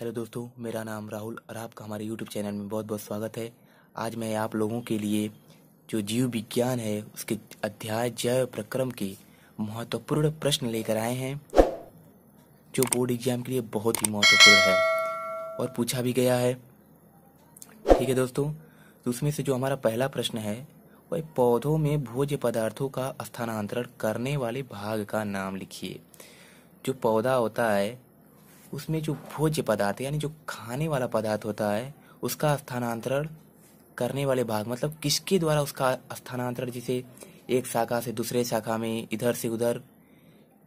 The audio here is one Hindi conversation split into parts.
हेलो दोस्तों मेरा नाम राहुल और आपका हमारे यूट्यूब चैनल में बहुत बहुत स्वागत है आज मैं आप लोगों के लिए जो जीव विज्ञान है उसके अध्याय जैव प्रक्रम के महत्वपूर्ण प्रश्न लेकर आए हैं जो बोर्ड एग्जाम के लिए बहुत ही महत्वपूर्ण है और पूछा भी गया है ठीक है दोस्तों तो उसमें से जो हमारा पहला प्रश्न है वह पौधों में भोज्य पदार्थों का स्थानांतरण करने वाले भाग का नाम लिखिए जो पौधा होता है उसमें जो भोज्य पदार्थ यानी जो खाने वाला पदार्थ होता है उसका स्थानांतरण करने वाले भाग मतलब किसके द्वारा उसका स्थानांतरण जिसे एक शाखा से दूसरे शाखा में इधर से उधर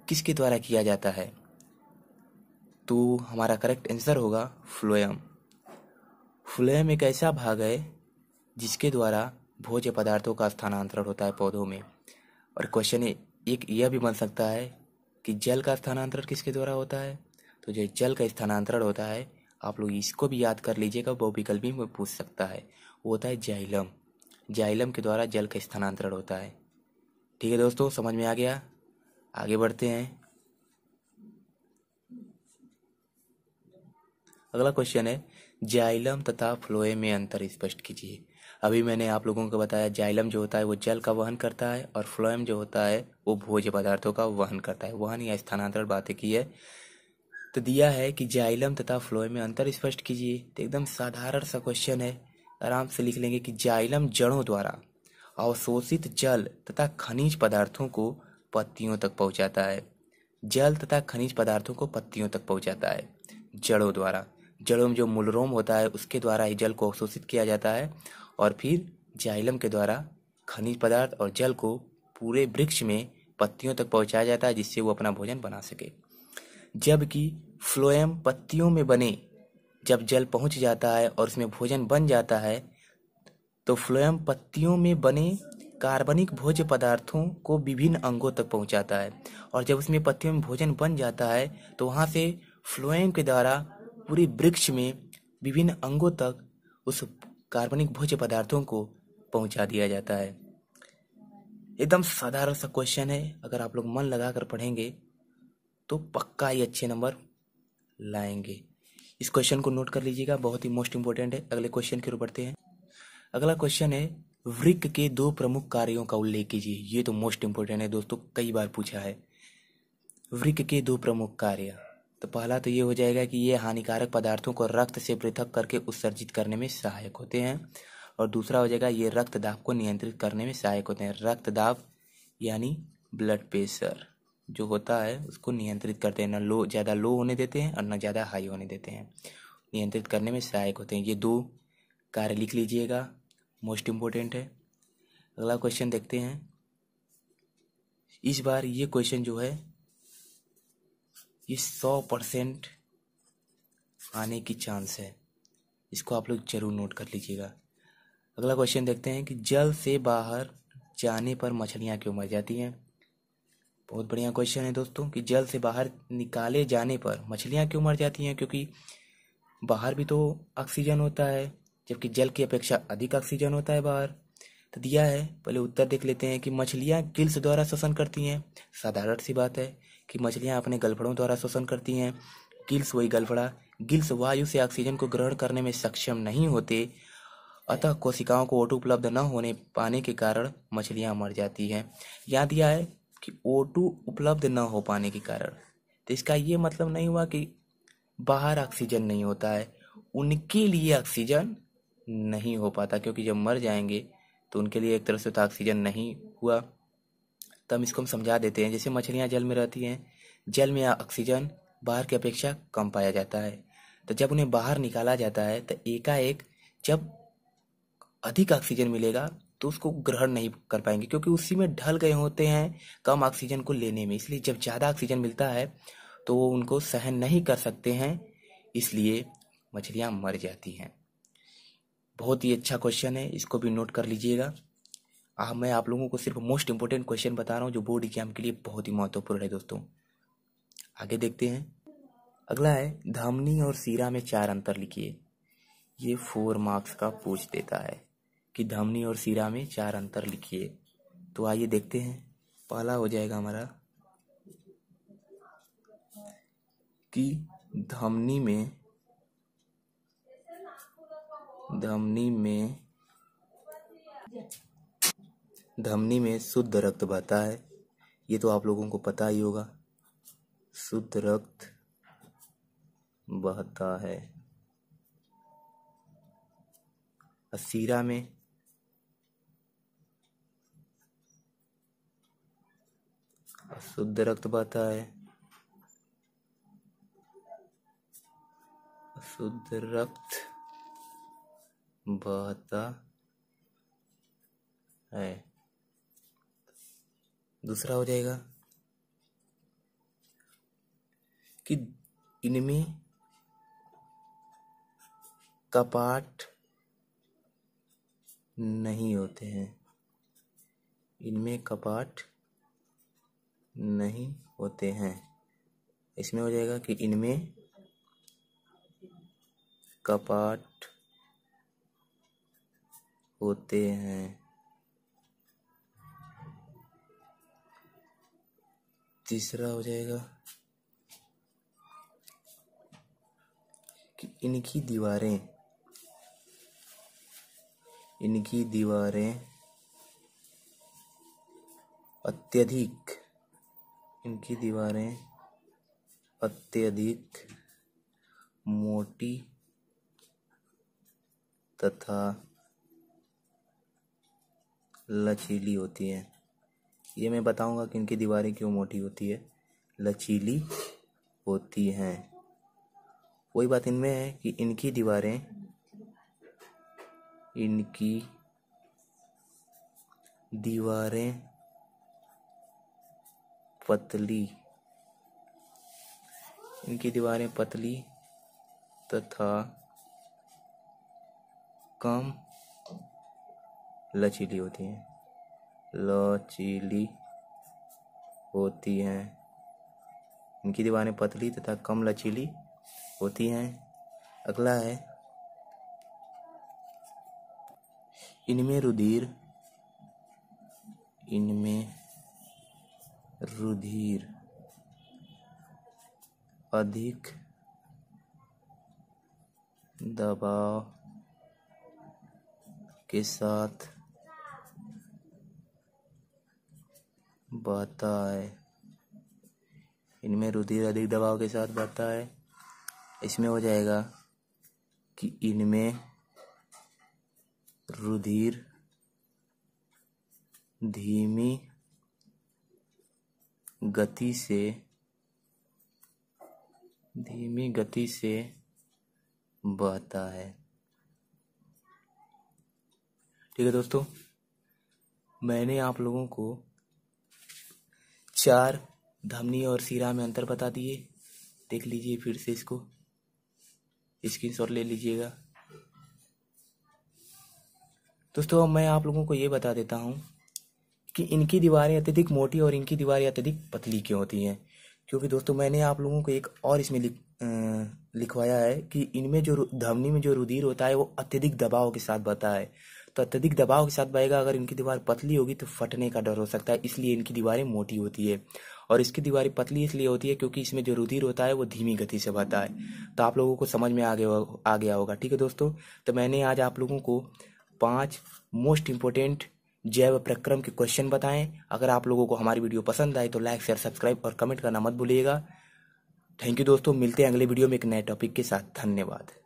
किसके द्वारा किया जाता है तो हमारा करेक्ट आंसर होगा फ्लोएम फ्लोएम एक ऐसा भाग है जिसके द्वारा भोज्य पदार्थों का स्थानांतरण होता है पौधों में और क्वेश्चन एक यह भी बन सकता है कि जल का स्थानांतरण किसके द्वारा होता है तो जो जल का स्थानांतरण होता है आप लोग इसको भी याद कर लीजिएगा वो विकल्प भी पूछ सकता है वो होता है जाइलम जाइलम के द्वारा जल का स्थानांतरण होता है ठीक है दोस्तों समझ में आ गया आगे बढ़ते हैं अगला क्वेश्चन है जाइलम तथा फ्लोए में अंतर स्पष्ट कीजिए अभी मैंने आप लोगों को बताया जाइलम जो होता है वो जल का वहन करता है और फ्लोएम जो होता है वो भोज्य पदार्थों का वहन करता है वहन या स्थानांतरण बातें की है तो दिया है कि जाइलम तथा फ्लोएम में अंतर स्पष्ट कीजिए तो एकदम साधारण सा क्वेश्चन है आराम से लिख लेंगे कि जाइलम जड़ों द्वारा अवशोषित जल तथा खनिज पदार्थों को पत्तियों तक पहुंचाता है जल तथा खनिज पदार्थों को पत्तियों तक पहुंचाता है जड़ों द्वारा जड़ों में जो मूलरोम होता है उसके द्वारा ही जल को अवशोषित किया जाता है और फिर जाइलम के द्वारा खनिज पदार्थ और जल को पूरे वृक्ष में पत्तियों तक पहुंचाया जाता है जिससे वो अपना भोजन बना सके जबकि फ्लोएम पत्तियों में बने जब जल पहुंच जाता है और उसमें भोजन बन जाता है तो फ्लोएम पत्तियों में बने कार्बनिक भोज्य पदार्थों को विभिन्न अंगों तक पहुंचाता है और जब उसमें पत्तियों में भोजन बन जाता है तो वहाँ से फ्लोएम के द्वारा पूरे वृक्ष में विभिन्न अंगों तक उस कार्बनिक भोज्य पदार्थों को पहुंचा दिया जाता है एकदम साधारण सा क्वेश्चन है अगर आप लोग मन लगा कर पढ़ेंगे तो पक्का ही अच्छे नंबर लाएंगे इस क्वेश्चन को नोट कर लीजिएगा बहुत ही मोस्ट इंपॉर्टेंट है अगले क्वेश्चन की ओर बढ़ते हैं अगला क्वेश्चन है वृक्क के दो प्रमुख कार्यों का उल्लेख कीजिए ये तो मोस्ट इंपॉर्टेंट है दोस्तों कई बार पूछा है वृक्क के दो प्रमुख कार्य तो पहला तो ये हो जाएगा कि ये हानिकारक पदार्थों को रक्त से पृथक करके उत्सर्जित करने में सहायक होते हैं और दूसरा हो जाएगा ये रक्तदाब को नियंत्रित करने में सहायक होते हैं रक्तदाब यानी ब्लड प्रेशर जो होता है उसको नियंत्रित करते हैं ना लो ज़्यादा लो होने देते हैं और ना ज़्यादा हाई होने देते हैं नियंत्रित करने में सहायक होते हैं ये दो कार्य लिख लीजिएगा मोस्ट इम्पोर्टेंट है अगला क्वेश्चन देखते हैं इस बार ये क्वेश्चन जो है ये सौ परसेंट आने की चांस है इसको आप लोग जरूर नोट कर लीजिएगा अगला क्वेश्चन देखते हैं कि जल से बाहर जाने पर मछलियाँ क्यों मर जाती हैं बहुत बढ़िया क्वेश्चन है दोस्तों कि जल से बाहर निकाले जाने पर मछलियाँ क्यों मर जाती हैं क्योंकि बाहर भी तो ऑक्सीजन होता है जबकि जल की अपेक्षा अधिक ऑक्सीजन होता है बाहर तो दिया है पहले उत्तर देख लेते हैं कि मछलियाँ गिल्स द्वारा श्वसन करती हैं साधारण सी बात है कि मछलियाँ अपने गलफड़ों द्वारा श्वसन करती हैं गिल्स वही गलफड़ा गिल्स वायु से ऑक्सीजन को ग्रहण करने में सक्षम नहीं होते अतः कोशिकाओं को ओटो उपलब्ध न होने पाने के कारण मछलियाँ मर जाती हैं यहाँ दिया है कि ओ टू उपलब्ध न हो पाने के कारण तो इसका ये मतलब नहीं हुआ कि बाहर ऑक्सीजन नहीं होता है उनके लिए ऑक्सीजन नहीं हो पाता क्योंकि जब मर जाएंगे तो उनके लिए एक तरह से तो ऑक्सीजन नहीं हुआ तो हम इसको हम समझा देते हैं जैसे मछलियाँ जल में रहती हैं जल में ऑक्सीजन बाहर की अपेक्षा कम पाया जाता है तो जब उन्हें बाहर निकाला जाता है तो एकाएक जब अधिक ऑक्सीजन मिलेगा तो उसको ग्रहण नहीं कर पाएंगे क्योंकि उसी में ढल गए होते हैं कम ऑक्सीजन को लेने में इसलिए जब ज़्यादा ऑक्सीजन मिलता है तो वो उनको सहन नहीं कर सकते हैं इसलिए मछलियाँ मर जाती हैं बहुत ही अच्छा क्वेश्चन है इसको भी नोट कर लीजिएगा आ, मैं आप लोगों को सिर्फ मोस्ट इंपॉर्टेंट क्वेश्चन बता रहा हूँ जो बोर्ड एग्जाम के लिए बहुत ही महत्वपूर्ण है दोस्तों आगे देखते हैं अगला है धमनी और सीरा में चार अंतर लिखिए ये फोर मार्क्स का पूछ देता है कि धमनी और सिरा में चार अंतर लिखिए तो आइए देखते हैं पहला हो जाएगा हमारा कि धमनी में धमनी में धमनी में शुद्ध रक्त बहता है ये तो आप लोगों को पता ही होगा शुद्ध रक्त बहता है सीरा में शुद्ध रक्त बहता है शुद्ध रक्त बहता है दूसरा हो जाएगा कि इनमें कपाट नहीं होते हैं इनमें कपाट नहीं होते हैं इसमें हो जाएगा कि इनमें कपाट होते हैं तीसरा हो जाएगा कि इनकी दीवारें इनकी दीवारें अत्यधिक इनकी दीवारें अत्यधिक मोटी तथा लचीली होती है ये मैं बताऊंगा कि इनकी दीवारें क्यों मोटी होती है लचीली होती हैं वही बात इनमें है कि इनकी दीवारें इनकी दीवारें पतली इनकी दीवारें पतली तथा कम लचीली होती हैं लचीली होती हैं इनकी दीवारें पतली तथा कम लचीली होती हैं अगला है इनमें रुधिर इनमें रुधिर अधिक दबाव के साथ बहता है इनमें रुधिर अधिक दबाव के साथ बहता है इसमें हो जाएगा कि इनमें रुधिर धीमी गति से धीमी गति से बहता है ठीक है दोस्तों मैंने आप लोगों को चार धमनी और सिरा में अंतर बता दिए देख लीजिए फिर से इसको शॉट ले लीजिएगा दोस्तों अब मैं आप लोगों को ये बता देता हूँ कि इनकी दीवारें अत्यधिक मोटी और इनकी दीवारें अत्यधिक पतली क्यों होती हैं क्योंकि दोस्तों मैंने आप लोगों को एक और इसमें लिख लिखवाया है कि इनमें जो धमनी में जो रुधिर होता है वो अत्यधिक दबाव के साथ बहता है तो अत्यधिक दबाव के साथ बहेगा अगर इनकी दीवार पतली होगी तो फटने का डर हो सकता है इसलिए इनकी दीवारें मोटी होती है और इसकी दीवारें पतली इसलिए होती है क्योंकि इसमें जो रुधिर होता है वो धीमी गति से बहता है तो आप लोगों को समझ में आ गया आ गया होगा ठीक है दोस्तों तो मैंने आज आप लोगों को पाँच मोस्ट इम्पोर्टेंट जैव प्रक्रम के क्वेश्चन बताएं अगर आप लोगों को हमारी वीडियो पसंद आए तो लाइक शेयर सब्सक्राइब और कमेंट करना मत भूलिएगा थैंक यू दोस्तों मिलते हैं अगले वीडियो में एक नए टॉपिक के साथ धन्यवाद